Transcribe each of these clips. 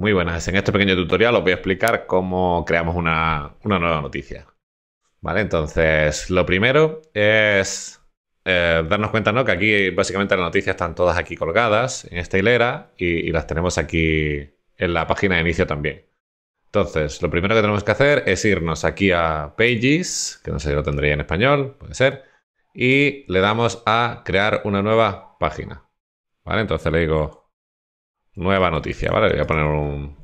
Muy buenas. En este pequeño tutorial os voy a explicar cómo creamos una, nueva noticia. Vale, entonces lo primero es eh, darnos cuenta ¿no? que aquí básicamente las noticias están todas aquí colgadas en esta hilera y, las tenemos aquí en la página de inicio también. Entonces, lo primero que tenemos que hacer es irnos aquí a Pages, que no sé si lo tendría en español, puede ser, y le damos a crear una nueva página. ¿Vale? Entonces le digo nueva noticia, ¿vale? voy a poner un,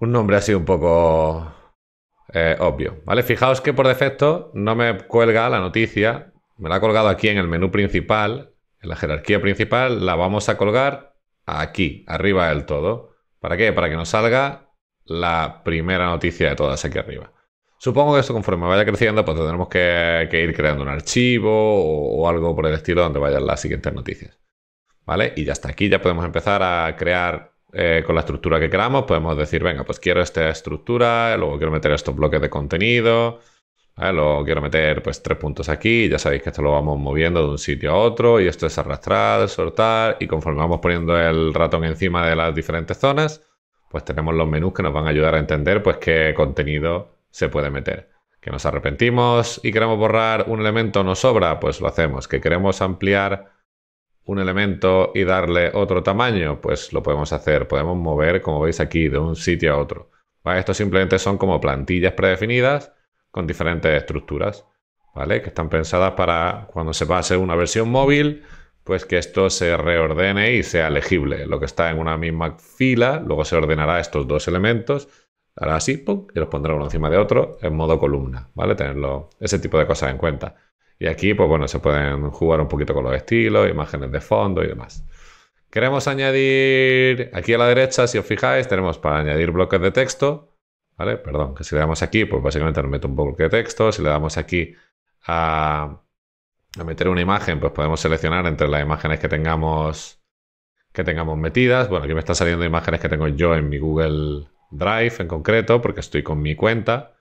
un nombre así un poco eh, obvio, ¿vale? Fijaos que por defecto no me cuelga la noticia, me la ha colgado aquí en el menú principal, en la jerarquía principal, la vamos a colgar aquí, arriba del todo. ¿Para qué? Para que nos salga la primera noticia de todas aquí arriba. Supongo que esto conforme vaya creciendo, pues tendremos que, ir creando un archivo o algo por el estilo donde vayan las siguientes noticias. Y ya hasta aquí, ya podemos empezar a crear eh, con la estructura que queramos, podemos decir, venga, pues quiero esta estructura, luego quiero meter estos bloques de contenido, luego quiero meter pues tres puntos aquí, ya sabéis que esto lo vamos moviendo de un sitio a otro y esto es arrastrar, soltar y conforme vamos poniendo el ratón encima de las diferentes zonas, pues tenemos los menús que nos van a ayudar a entender pues qué contenido se puede meter. Que nos arrepentimos y queremos borrar un elemento, nos sobra, pues lo hacemos. Que queremos ampliar un elemento y darle otro tamaño? Pues lo podemos hacer, podemos mover, como veis aquí, de un sitio a otro. Estos simplemente son como plantillas predefinidas con diferentes estructuras, ¿vale? Que están pensadas para cuando se pase una versión móvil, pues que esto se reordene y sea legible. Lo que está en una misma fila, luego se ordenará estos dos elementos, hará así, y los pondrá uno encima de otro en modo columna, ¿vale? Tenerlo, ese tipo de cosas en cuenta. Y aquí, pues bueno, se pueden jugar un poquito con los estilos, imágenes de fondo y demás. Queremos añadir, aquí a la derecha, si os fijáis, tenemos para añadir bloques de texto, ¿vale? Perdón, que si le damos aquí, pues básicamente nos mete un bloque de texto, si le damos aquí a, meter una imagen, pues podemos seleccionar entre las imágenes que tengamos, que tengamos metidas. Bueno, aquí me están saliendo imágenes que tengo yo en mi Google Drive en concreto, porque estoy con mi cuenta,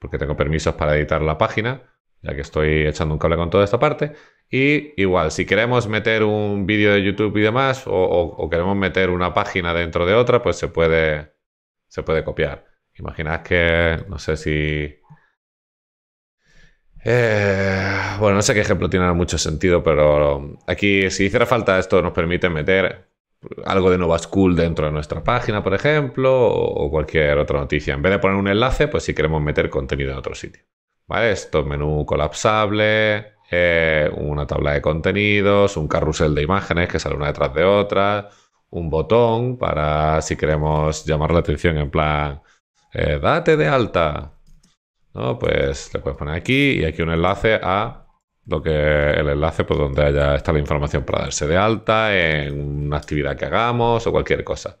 porque tengo permisos para editar la página ya que estoy echando un cable con toda esta parte. Y igual, si queremos meter un vídeo de YouTube y demás, o, queremos meter una página dentro de otra, pues se puede, se puede copiar. Imaginad que, no sé si... Eh, bueno, no sé qué ejemplo tiene mucho sentido, pero aquí si hiciera falta esto nos permite meter algo de Nova School dentro de nuestra página, por ejemplo, o cualquier otra noticia. En vez de poner un enlace, pues si queremos meter contenido en otro sitio. Esto, menú colapsable, eh, una tabla de contenidos, un carrusel de imágenes que sale una detrás de otra, un botón para si queremos llamar la atención en plan, eh, date de alta. ¿no? Pues le puedes poner aquí y aquí un enlace a lo que el enlace por donde haya está la información para darse de alta en una actividad que hagamos o cualquier cosa.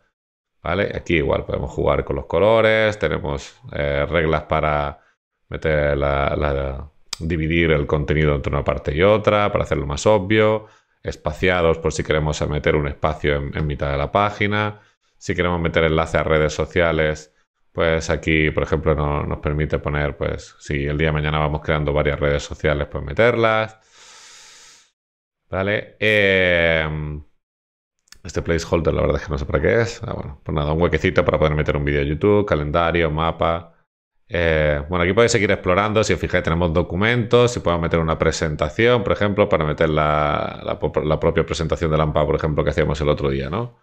¿Vale? Aquí igual podemos jugar con los colores, tenemos eh, reglas para meter dividir el contenido entre una parte y otra para hacerlo más obvio, espaciados por si queremos meter un espacio en, mitad de la página, si queremos meter enlace a redes sociales, pues aquí, por ejemplo, no, nos permite poner, pues, si el día de mañana vamos creando varias redes sociales, pues meterlas. Vale. Em, este placeholder, la verdad es que no sé para qué es. Ah, bueno, pues nada, un huequecito para poder meter un vídeo de YouTube, calendario, mapa. Eh, bueno, aquí podéis seguir explorando. Si os fijáis, tenemos documentos. Si podemos meter una presentación, por ejemplo, para meter la, propia presentación de Lampa, por ejemplo, que hacíamos el otro día, ¿no?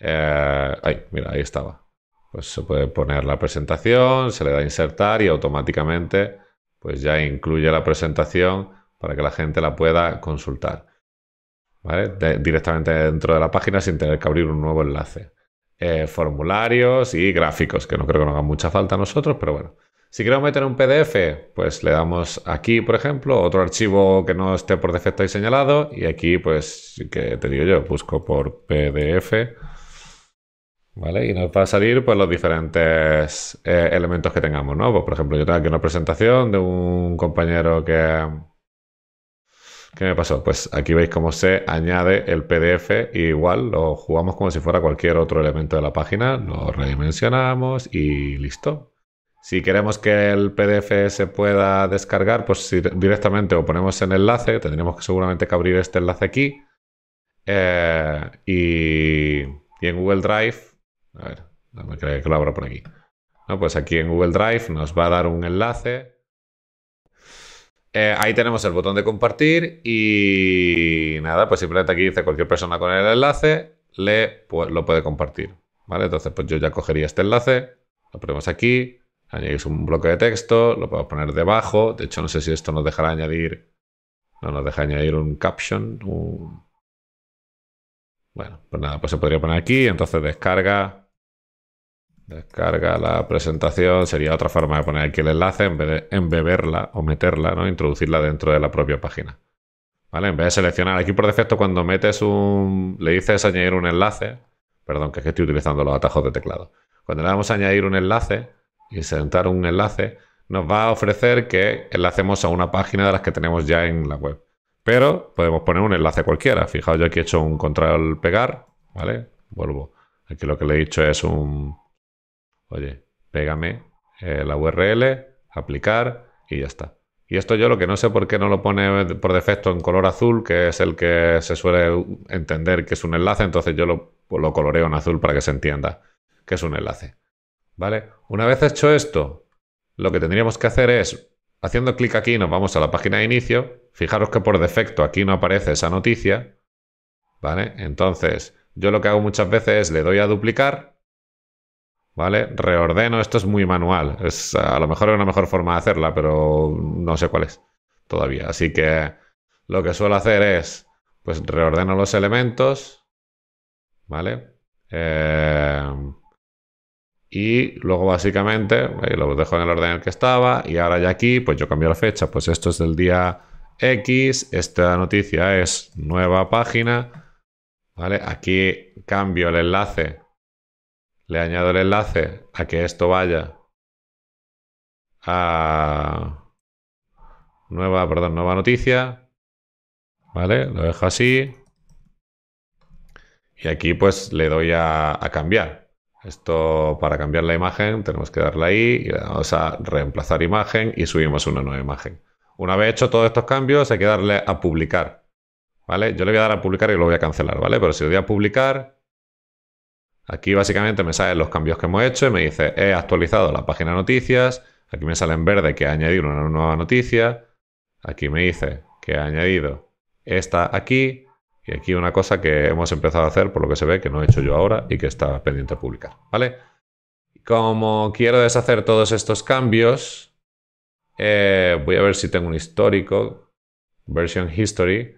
Eh, mira, ahí estaba. Pues se puede poner la presentación, se le da a insertar y automáticamente pues ya incluye la presentación para que la gente la pueda consultar. directamente dentro de la página sin tener que abrir un nuevo enlace. Eh, formularios y gráficos, que no creo que nos haga mucha falta a nosotros, pero bueno. Si queremos meter un PDF, pues le damos aquí, por ejemplo, otro archivo que no esté por defecto ahí señalado. Y aquí, pues, que te digo yo, busco por PDF. ¿Vale? Y nos va a salir pues, los diferentes eh, elementos que tengamos, ¿no? Pues, por ejemplo, yo tengo aquí una presentación de un compañero que, ¿Qué me pasó? Pues aquí veis cómo se añade el PDF igual lo jugamos como si fuera cualquier otro elemento de la página, lo redimensionamos y listo. Si queremos que el PDF se pueda descargar, pues directamente lo ponemos en enlace, tendríamos que seguramente que abrir este enlace aquí. Eh, y, en Google Drive, a ver, no me creo que lo abro por aquí. pues aquí en Google Drive nos va a dar un enlace eh, ahí tenemos el botón de compartir y nada, pues simplemente aquí dice cualquier persona con el enlace le, lo puede compartir. ¿Vale? Entonces, pues yo ya cogería este enlace, lo ponemos aquí, añadís un bloque de texto, lo podemos poner debajo. De hecho, no sé si esto nos dejará añadir. No nos deja añadir un caption. Bueno, pues nada, pues se podría poner aquí. Entonces descarga Descarga la presentación, sería otra forma de poner aquí el enlace en vez de embeberla o meterla, ¿no? Introducirla dentro de la propia página. ¿Vale? En vez de seleccionar, aquí por defecto cuando metes un... le dices añadir un enlace, perdón, que es que estoy utilizando los atajos de teclado. Cuando le damos a añadir un enlace, y insertar un enlace, nos va a ofrecer que enlacemos a una página de las que tenemos ya en la web. Pero podemos poner un enlace cualquiera. Fijaos, yo aquí he hecho un control pegar, ¿vale? Vuelvo. Aquí lo que le he dicho es un oye, pégame eh, la URL, aplicar y ya está. Y esto yo lo que no sé por qué no lo pone por defecto en color azul, que es el que se suele entender que es un enlace, entonces yo lo, coloreo en azul para que se entienda que es un enlace. ¿Vale? Una vez hecho esto, lo que tendríamos que hacer es, haciendo clic aquí, nos vamos a la página de inicio. Fijaros que por defecto aquí no aparece esa noticia. ¿Vale? Entonces, yo lo que hago muchas veces es le doy a duplicar ¿vale? Reordeno, esto es muy manual. Es a lo mejor es una mejor forma de hacerla, pero no sé cuál es todavía. Así que lo que suelo hacer es, pues reordeno los elementos, ¿vale? Eh, y luego básicamente lo dejo en el orden en el que estaba y ahora ya aquí, pues yo cambio la fecha, pues esto es del día X, esta noticia es nueva página, ¿vale? Aquí cambio el enlace le añado el enlace a que esto vaya a nueva, perdón, nueva noticia, ¿vale? Lo dejo así. Y aquí pues le doy a, cambiar. Esto para cambiar la imagen tenemos que darle ahí y le damos a reemplazar imagen y subimos una nueva imagen. Una vez hecho todos estos cambios hay que darle a publicar. ¿Vale? Yo le voy a dar a publicar y lo voy a cancelar, ¿vale? Pero si le doy a publicar, Aquí básicamente me salen los cambios que hemos hecho y me dice, he actualizado la página de noticias, aquí me sale en verde que he añadido una nueva noticia, aquí me dice que ha añadido esta aquí, y aquí una cosa que hemos empezado a hacer, por lo que se ve, que no he hecho yo ahora y que está pendiente de publicar, ¿vale? Como quiero deshacer todos estos cambios, eh, voy a ver si tengo un histórico, version history.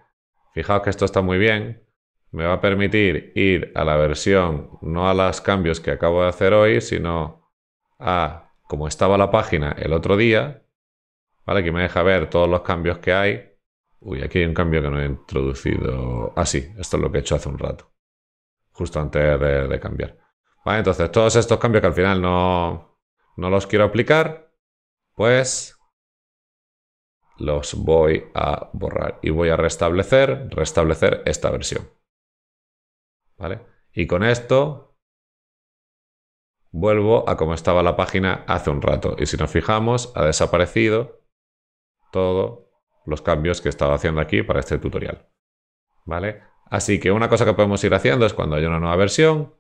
Fijaos que esto está muy bien, me va a permitir ir a la versión, no a los cambios que acabo de hacer hoy, sino a como estaba la página el otro día, ¿vale? que me deja ver todos los cambios que hay. Uy, aquí hay un cambio que no he introducido. Ah, sí, esto es lo que he hecho hace un rato, justo antes de, cambiar. Vale, entonces todos estos cambios que al final no, no los quiero aplicar, pues los voy a borrar y voy a restablecer, restablecer esta versión. Y con esto vuelvo a como estaba la página hace un rato. Y si nos fijamos, ha desaparecido todos los cambios que estaba haciendo aquí para este tutorial. ¿Vale? Así que una cosa que podemos ir haciendo es cuando hay una nueva versión,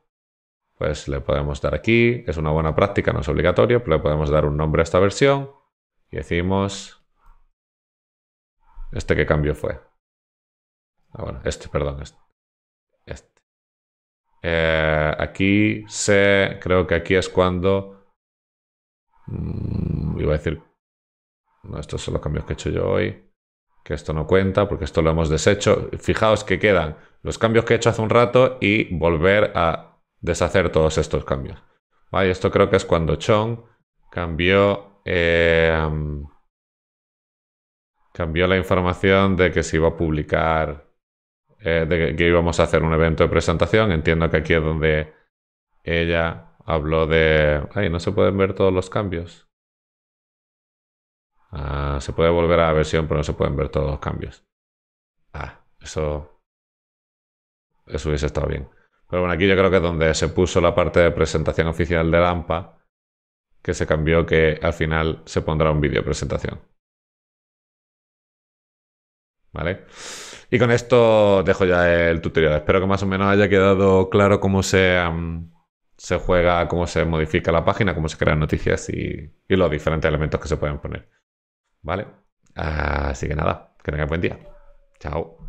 pues le podemos dar aquí, es una buena práctica, no es obligatorio, pero le podemos dar un nombre a esta versión y decimos este qué cambio fue. Ah, bueno, este, perdón, este. este. Eh, aquí sé, creo que aquí es cuando... Mm, iba a decir... No, estos son los cambios que he hecho yo hoy. Que esto no cuenta porque esto lo hemos deshecho. Fijaos que quedan los cambios que he hecho hace un rato y volver a deshacer todos estos cambios. esto creo que es cuando Chong cambió... Eh, mm, cambió la información de que se iba a publicar eh, de que íbamos a hacer un evento de presentación. Entiendo que aquí es donde ella habló de... Ay, no se pueden ver todos los cambios. Ah, se puede volver a la versión, pero no se pueden ver todos los cambios. Ah, eso... Eso hubiese estado bien. Pero bueno, aquí yo creo que es donde se puso la parte de presentación oficial de Lampa, que se cambió que al final se pondrá un vídeo presentación. ¿Vale? Y con esto dejo ya el tutorial. Espero que más o menos haya quedado claro cómo se, juega, cómo se modifica la página, cómo se crean noticias y, y los diferentes elementos que se pueden poner. ¿Vale? Así que nada, que tengáis buen día. Chao.